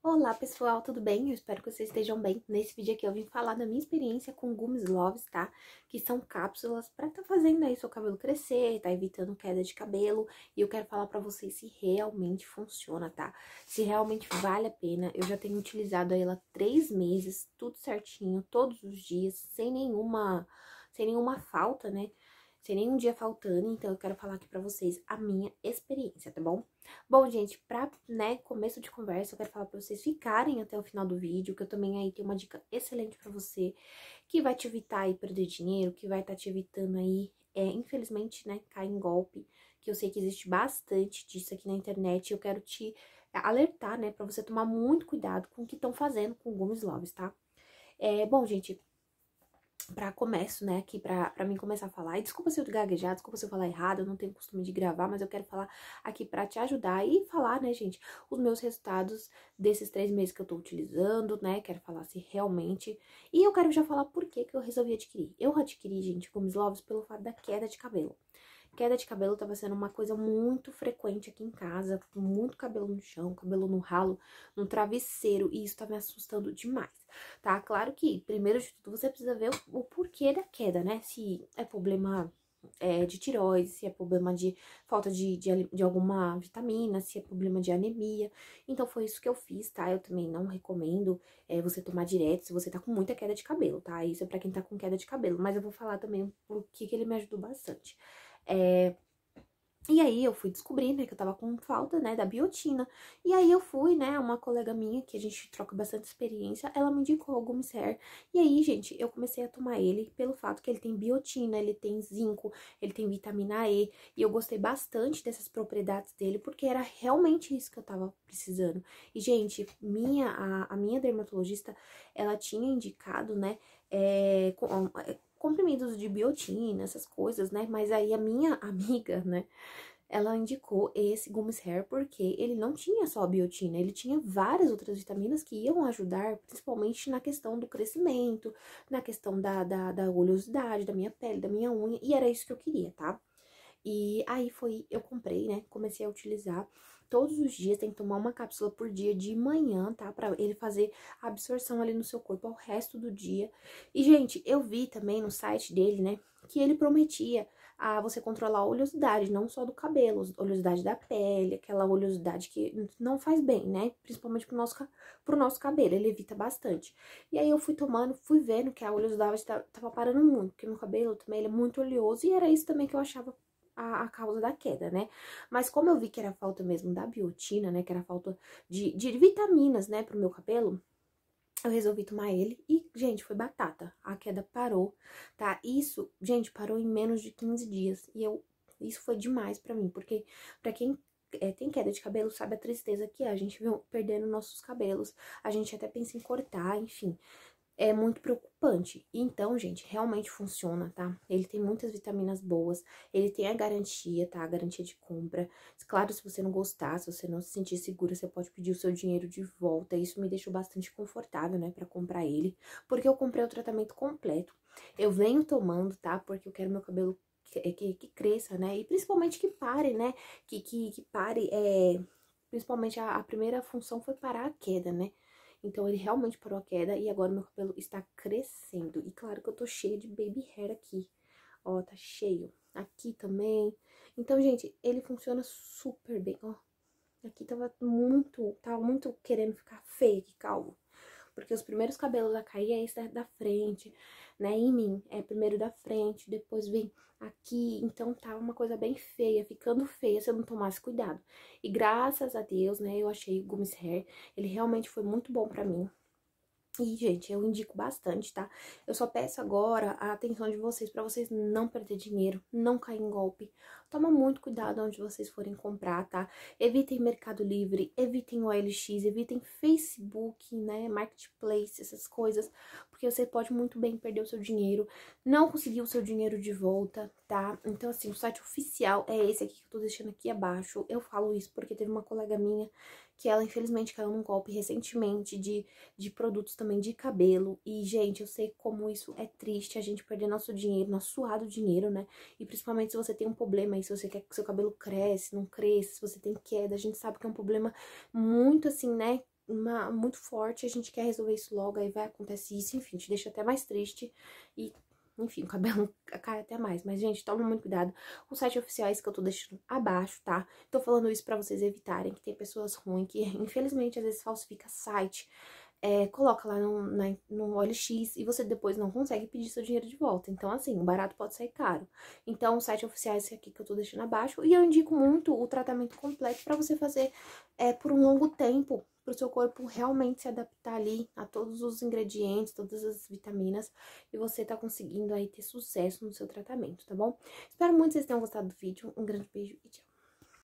Olá pessoal, tudo bem? Eu espero que vocês estejam bem. Nesse vídeo aqui eu vim falar da minha experiência com gumes loves, tá? Que são cápsulas pra tá fazendo aí seu cabelo crescer, tá evitando queda de cabelo. E eu quero falar pra vocês se realmente funciona, tá? Se realmente vale a pena. Eu já tenho utilizado ela três meses, tudo certinho, todos os dias, sem nenhuma, sem nenhuma falta, né? sem nenhum dia faltando, então eu quero falar aqui pra vocês a minha experiência, tá bom? Bom, gente, pra, né, começo de conversa, eu quero falar pra vocês ficarem até o final do vídeo, que eu também aí tenho uma dica excelente pra você, que vai te evitar aí perder dinheiro, que vai estar tá te evitando aí, é, infelizmente, né, cair em golpe, que eu sei que existe bastante disso aqui na internet, eu quero te alertar, né, pra você tomar muito cuidado com o que estão fazendo com o Gomes Loves, tá? É, bom, gente, para começo, né, aqui para mim começar a falar. E desculpa se eu gaguejar, desculpa se eu falar errado, eu não tenho costume de gravar, mas eu quero falar aqui para te ajudar e falar, né, gente, os meus resultados desses três meses que eu tô utilizando, né, quero falar se realmente. E eu quero já falar por que que eu resolvi adquirir. Eu adquiri, gente, os Loves pelo fato da queda de cabelo. Queda de cabelo estava sendo uma coisa muito frequente aqui em casa, muito cabelo no chão, cabelo no ralo, no travesseiro, e isso tá me assustando demais, tá? Claro que, primeiro de tudo, você precisa ver o, o porquê da queda, né? Se é problema é, de tiroides, se é problema de falta de, de, de, alguma vitamina, se é problema de anemia. Então, foi isso que eu fiz, tá? Eu também não recomendo é, você tomar direto se você tá com muita queda de cabelo, tá? Isso é para quem tá com queda de cabelo. Mas eu vou falar também o que, que ele me ajudou bastante. É, e aí eu fui descobrir, né, que eu tava com falta, né, da biotina. E aí eu fui, né, uma colega minha, que a gente troca bastante experiência, ela me indicou algum Hair E aí, gente, eu comecei a tomar ele pelo fato que ele tem biotina, ele tem zinco, ele tem vitamina E. E eu gostei bastante dessas propriedades dele, porque era realmente isso que eu tava precisando. E, gente, minha, a, a minha dermatologista, ela tinha indicado, né, é, é comprimidos de biotina, essas coisas, né? Mas aí a minha amiga, né? Ela indicou esse Gumis Hair porque ele não tinha só biotina, ele tinha várias outras vitaminas que iam ajudar, principalmente na questão do crescimento, na questão da, da, da oleosidade, da minha pele, da minha unha, e era isso que eu queria, tá? E aí foi, eu comprei, né? Comecei a utilizar todos os dias, tem que tomar uma cápsula por dia de manhã, tá? Pra ele fazer a absorção ali no seu corpo ao resto do dia. E, gente, eu vi também no site dele, né, que ele prometia a você controlar a oleosidade, não só do cabelo, a oleosidade da pele, aquela oleosidade que não faz bem, né? Principalmente pro nosso, pro nosso cabelo, ele evita bastante. E aí eu fui tomando, fui vendo que a oleosidade tava parando muito, porque meu cabelo também é muito oleoso e era isso também que eu achava a, a, causa da queda, né? Mas como eu vi que era falta mesmo da biotina, né? Que era falta de, de vitaminas, né? Pro meu cabelo, eu resolvi tomar ele e, gente, foi batata. A queda parou, tá? Isso, gente, parou em menos de 15 dias. E eu, isso foi demais pra mim, porque pra quem é, tem queda de cabelo sabe a tristeza que é. A gente viu perdendo nossos cabelos, a gente até pensa em cortar, enfim é muito preocupante. Então, gente, realmente funciona, tá? Ele tem muitas vitaminas boas, ele tem a garantia, tá? A garantia de compra. Claro, se você não gostar, se você não se sentir segura, você pode pedir o seu dinheiro de volta. Isso me deixou bastante confortável, né, para comprar ele, porque eu comprei o tratamento completo. Eu venho tomando, tá? Porque eu quero meu cabelo que, que, que cresça, né? E principalmente que pare, né? Que, que, que pare, é... Principalmente a, a primeira função foi parar a queda, né? Então, ele realmente parou a queda e agora meu cabelo está crescendo. E claro que eu tô cheia de baby hair aqui. Ó, tá cheio. Aqui também. Então, gente, ele funciona super bem, ó. Aqui tava muito, tava muito querendo ficar feio aqui, calvo porque os primeiros cabelos a cair é esse da frente, né? Em mim, é primeiro da frente, depois vem aqui, então tá uma coisa bem feia, ficando feia se eu não tomasse cuidado. E graças a Deus, né, eu achei o Gumis Hair, ele realmente foi muito bom pra mim, e, gente, eu indico bastante, tá? Eu só peço agora a atenção de vocês para vocês não perder dinheiro, não cair em golpe. Toma muito cuidado onde vocês forem comprar, tá? Evitem Mercado Livre, evitem OLX, evitem Facebook, né? Marketplace, essas coisas, porque você pode muito bem perder o seu dinheiro, não conseguir o seu dinheiro de volta, tá? Então, assim, o site oficial é esse aqui que eu tô deixando aqui abaixo. Eu falo isso porque teve uma colega minha que ela infelizmente caiu num golpe recentemente de, de produtos também de cabelo. E, gente, eu sei como isso é triste, a gente perder nosso dinheiro, nosso suado dinheiro, né? E principalmente se você tem um problema aí, se você quer que seu cabelo cresce, não cresça, se você tem queda, a gente sabe que é um problema muito assim, né? Uma, muito forte, a gente quer resolver isso logo, aí vai, acontecer isso, enfim, te deixa até mais triste e enfim, o cabelo cai até mais. Mas, gente, toma muito cuidado com sites oficiais que eu tô deixando abaixo, tá? Tô falando isso pra vocês evitarem que tem pessoas ruins que, infelizmente, às vezes falsifica site. É, coloca lá no, na, no OLX e você depois não consegue pedir seu dinheiro de volta. Então, assim, o barato pode sair caro. Então, o site oficial é esse aqui que eu tô deixando abaixo. E eu indico muito o tratamento completo para você fazer é, por um longo tempo, para o seu corpo realmente se adaptar ali a todos os ingredientes, todas as vitaminas e você tá conseguindo aí ter sucesso no seu tratamento, tá bom? Espero muito que vocês tenham gostado do vídeo. Um grande beijo e tchau!